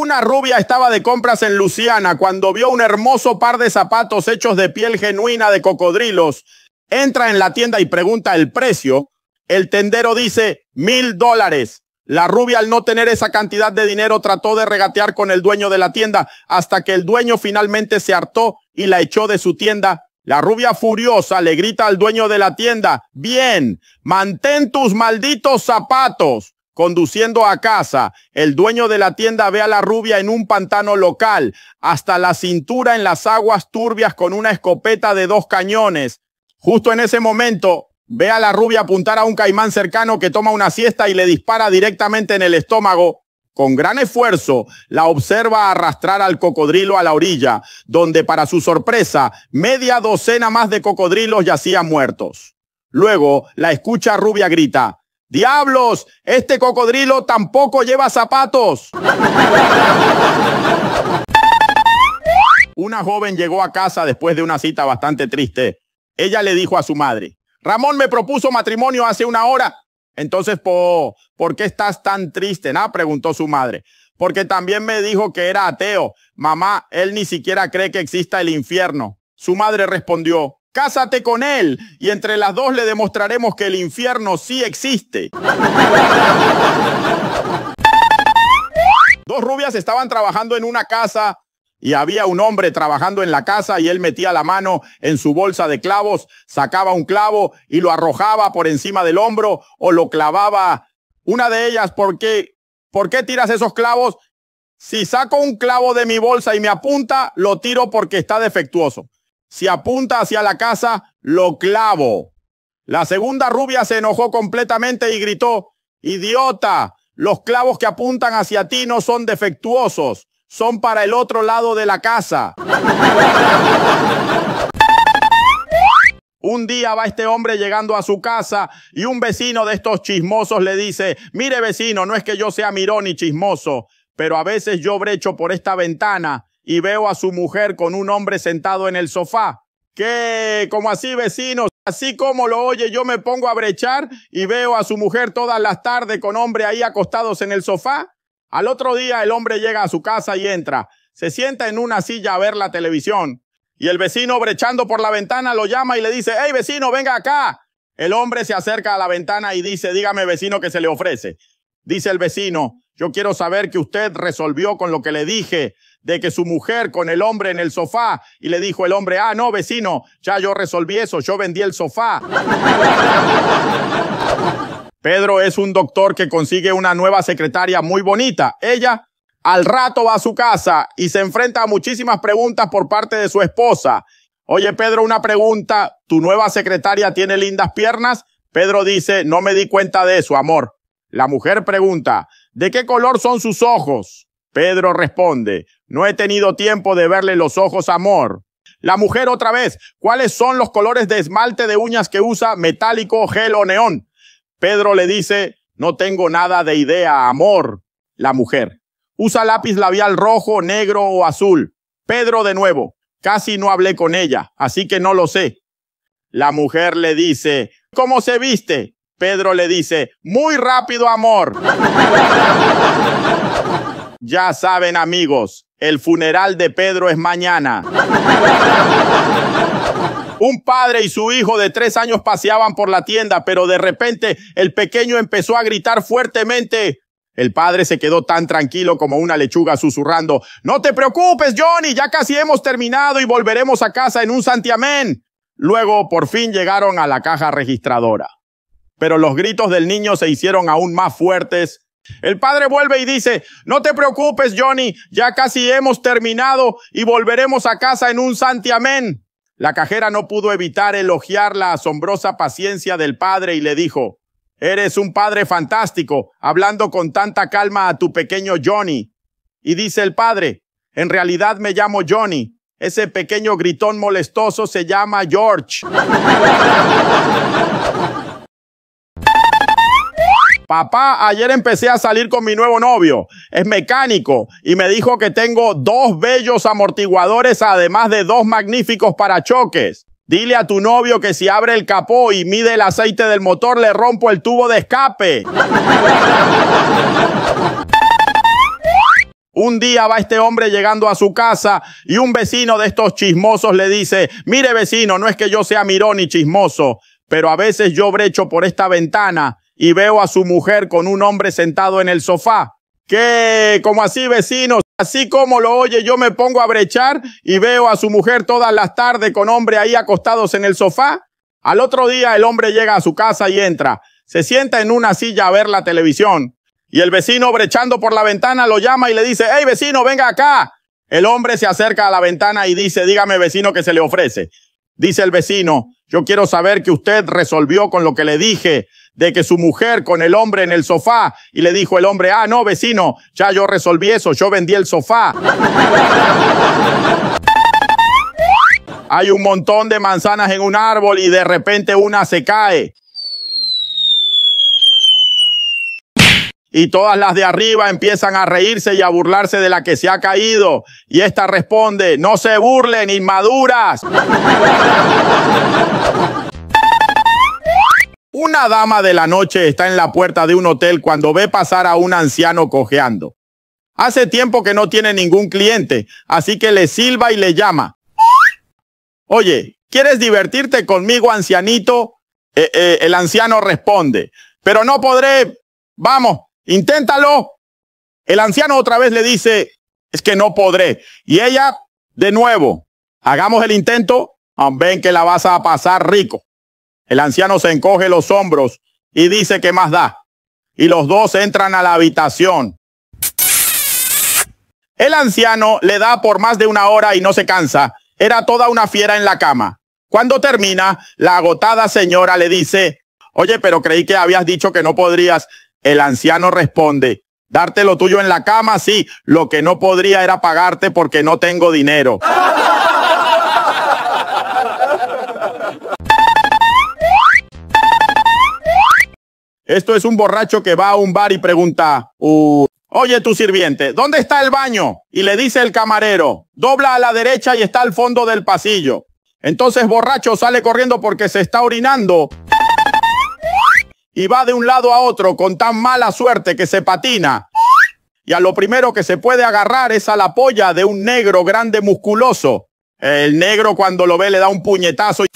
Una rubia estaba de compras en Luciana cuando vio un hermoso par de zapatos hechos de piel genuina de cocodrilos. Entra en la tienda y pregunta el precio. El tendero dice mil dólares. La rubia al no tener esa cantidad de dinero trató de regatear con el dueño de la tienda hasta que el dueño finalmente se hartó y la echó de su tienda. La rubia furiosa le grita al dueño de la tienda, bien, mantén tus malditos zapatos. Conduciendo a casa, el dueño de la tienda ve a la rubia en un pantano local, hasta la cintura en las aguas turbias con una escopeta de dos cañones. Justo en ese momento, ve a la rubia apuntar a un caimán cercano que toma una siesta y le dispara directamente en el estómago. Con gran esfuerzo, la observa arrastrar al cocodrilo a la orilla, donde para su sorpresa, media docena más de cocodrilos yacían muertos. Luego, la escucha rubia grita, Diablos, este cocodrilo tampoco lleva zapatos. Una joven llegó a casa después de una cita bastante triste. Ella le dijo a su madre, Ramón me propuso matrimonio hace una hora. Entonces, ¿por qué estás tan triste? Nada, preguntó su madre. Porque también me dijo que era ateo. Mamá, él ni siquiera cree que exista el infierno. Su madre respondió, Cásate con él y entre las dos le demostraremos que el infierno sí existe. dos rubias estaban trabajando en una casa y había un hombre trabajando en la casa y él metía la mano en su bolsa de clavos, sacaba un clavo y lo arrojaba por encima del hombro o lo clavaba. Una de ellas, ¿por qué, ¿por qué tiras esos clavos? Si saco un clavo de mi bolsa y me apunta, lo tiro porque está defectuoso. Si apunta hacia la casa, lo clavo. La segunda rubia se enojó completamente y gritó, idiota, los clavos que apuntan hacia ti no son defectuosos, son para el otro lado de la casa. Un día va este hombre llegando a su casa y un vecino de estos chismosos le dice, mire vecino, no es que yo sea mirón y chismoso, pero a veces yo brecho por esta ventana y veo a su mujer con un hombre sentado en el sofá. Que, como así vecinos, así como lo oye, yo me pongo a brechar y veo a su mujer todas las tardes con hombre ahí acostados en el sofá. Al otro día el hombre llega a su casa y entra, se sienta en una silla a ver la televisión. Y el vecino brechando por la ventana lo llama y le dice, hey vecino, venga acá. El hombre se acerca a la ventana y dice, dígame vecino que se le ofrece. Dice el vecino, yo quiero saber que usted resolvió con lo que le dije de que su mujer con el hombre en el sofá y le dijo el hombre, ah, no, vecino, ya yo resolví eso, yo vendí el sofá. Pedro es un doctor que consigue una nueva secretaria muy bonita. Ella al rato va a su casa y se enfrenta a muchísimas preguntas por parte de su esposa. Oye, Pedro, una pregunta. ¿Tu nueva secretaria tiene lindas piernas? Pedro dice, no me di cuenta de eso, amor. La mujer pregunta, ¿de qué color son sus ojos? Pedro responde, no he tenido tiempo de verle los ojos, amor. La mujer otra vez. ¿Cuáles son los colores de esmalte de uñas que usa? Metálico, gel o neón. Pedro le dice, no tengo nada de idea, amor. La mujer. Usa lápiz labial rojo, negro o azul. Pedro de nuevo. Casi no hablé con ella, así que no lo sé. La mujer le dice, ¿cómo se viste? Pedro le dice, muy rápido, amor. Ya saben amigos, el funeral de Pedro es mañana. Un padre y su hijo de tres años paseaban por la tienda, pero de repente el pequeño empezó a gritar fuertemente. El padre se quedó tan tranquilo como una lechuga susurrando, No te preocupes, Johnny, ya casi hemos terminado y volveremos a casa en un santiamén. Luego por fin llegaron a la caja registradora. Pero los gritos del niño se hicieron aún más fuertes el padre vuelve y dice, no te preocupes Johnny, ya casi hemos terminado y volveremos a casa en un santiamén. La cajera no pudo evitar elogiar la asombrosa paciencia del padre y le dijo, eres un padre fantástico, hablando con tanta calma a tu pequeño Johnny. Y dice el padre, en realidad me llamo Johnny. Ese pequeño gritón molestoso se llama George. Papá, ayer empecé a salir con mi nuevo novio. Es mecánico y me dijo que tengo dos bellos amortiguadores además de dos magníficos parachoques. Dile a tu novio que si abre el capó y mide el aceite del motor le rompo el tubo de escape. Un día va este hombre llegando a su casa y un vecino de estos chismosos le dice, mire vecino, no es que yo sea mirón y chismoso, pero a veces yo brecho por esta ventana y veo a su mujer con un hombre sentado en el sofá. Que como así vecinos, así como lo oye, yo me pongo a brechar y veo a su mujer todas las tardes con hombre ahí acostados en el sofá. Al otro día el hombre llega a su casa y entra, se sienta en una silla a ver la televisión y el vecino brechando por la ventana lo llama y le dice, hey vecino, venga acá. El hombre se acerca a la ventana y dice, dígame vecino que se le ofrece. Dice el vecino, yo quiero saber que usted resolvió con lo que le dije de que su mujer con el hombre en el sofá y le dijo el hombre, ah, no, vecino, ya yo resolví eso, yo vendí el sofá. Hay un montón de manzanas en un árbol y de repente una se cae. Y todas las de arriba empiezan a reírse y a burlarse de la que se ha caído. Y esta responde, no se burlen, inmaduras. Una dama de la noche está en la puerta de un hotel cuando ve pasar a un anciano cojeando. Hace tiempo que no tiene ningún cliente, así que le silba y le llama. Oye, ¿quieres divertirte conmigo, ancianito? Eh, eh, el anciano responde, pero no podré. Vamos, inténtalo. El anciano otra vez le dice, es que no podré. Y ella, de nuevo, hagamos el intento. Ah, ven que la vas a pasar rico. El anciano se encoge los hombros y dice que más da. Y los dos entran a la habitación. El anciano le da por más de una hora y no se cansa. Era toda una fiera en la cama. Cuando termina, la agotada señora le dice, oye, pero creí que habías dicho que no podrías. El anciano responde, darte lo tuyo en la cama, sí, lo que no podría era pagarte porque no tengo dinero. Esto es un borracho que va a un bar y pregunta, oye tu sirviente, ¿dónde está el baño? Y le dice el camarero, dobla a la derecha y está al fondo del pasillo. Entonces borracho sale corriendo porque se está orinando y va de un lado a otro con tan mala suerte que se patina. Y a lo primero que se puede agarrar es a la polla de un negro grande musculoso. El negro cuando lo ve le da un puñetazo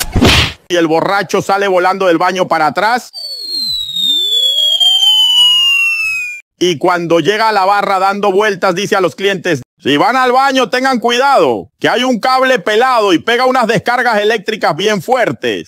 y el borracho sale volando del baño para atrás. y cuando llega a la barra dando vueltas dice a los clientes, si van al baño tengan cuidado, que hay un cable pelado y pega unas descargas eléctricas bien fuertes.